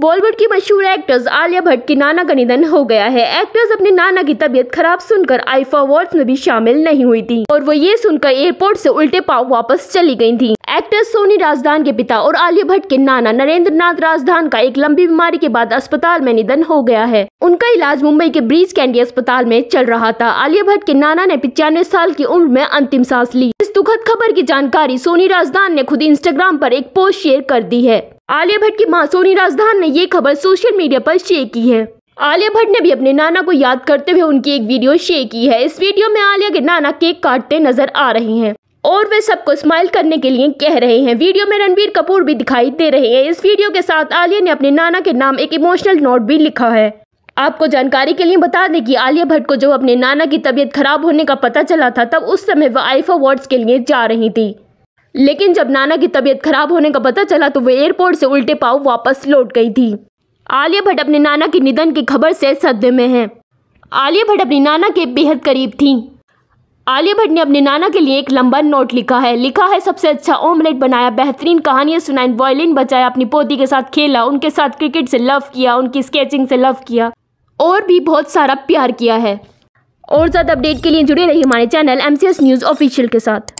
बॉलीवुड की मशहूर एक्ट्रेस आलिया भट्ट के नाना का निधन हो गया है एक्ट्रेस अपने नाना की तबीयत खराब सुनकर आईफा अवार्ड्स में भी शामिल नहीं हुई थी और वो ये सुनकर एयरपोर्ट से उल्टे पाव वापस चली गई थी एक्ट्रेस सोनी राजधान के पिता और आलिया भट्ट के नाना नरेंद्र नाथ राजधान का एक लंबी बीमारी के बाद अस्पताल में निधन हो गया है उनका इलाज मुंबई के ब्रीज कैंडी अस्पताल में चल रहा था आलिया भट्ट के नाना ने पिचानवे साल की उम्र में अंतिम सांस ली इस दुखद खबर की जानकारी सोनी राजधान ने खुद इंस्टाग्राम आरोप एक पोस्ट शेयर कर दी है आलिया भट्ट की मां सोनी राजधान ने ये खबर सोशल मीडिया पर शेयर की है आलिया भट्ट ने भी अपने नाना को याद करते हुए उनकी एक वीडियो शेयर की है इस वीडियो में आलिया के नाना केक काटते नजर आ रहे हैं और वे सबको स्माइल करने के लिए कह रहे हैं वीडियो में रणबीर कपूर भी दिखाई दे रहे हैं इस वीडियो के साथ आलिया ने अपने नाना के नाम एक इमोशनल नोट भी लिखा है आपको जानकारी के लिए बता दें कि आलिया भट्ट को जब अपने नाना की तबीयत खराब होने का पता चला था तब उस समय वह आईफा अवार्ड्स के लिए जा रही थी लेकिन जब नाना की तबीयत खराब होने का पता चला तो वे एयरपोर्ट से उल्टे पाव वापस लौट गई थी आलिया भट्ट अपने नाना के निधन की खबर से सदमे में है आलिया भट्ट अपने नाना के बेहद करीब थी आलिया भट्ट ने अपने नाना के लिए एक लंबा नोट लिखा है लिखा है सबसे अच्छा ऑमलेट बनाया बेहतरीन कहानियां सुनाई वॉयलिन बचाया अपनी पोती के साथ खेला उनके साथ क्रिकेट से लव किया उनकी स्केचिंग से लव किया और भी बहुत सारा प्यार किया है और ज़्यादा अपडेट के लिए जुड़े रही हमारे चैनल एम न्यूज़ ऑफिशियल के साथ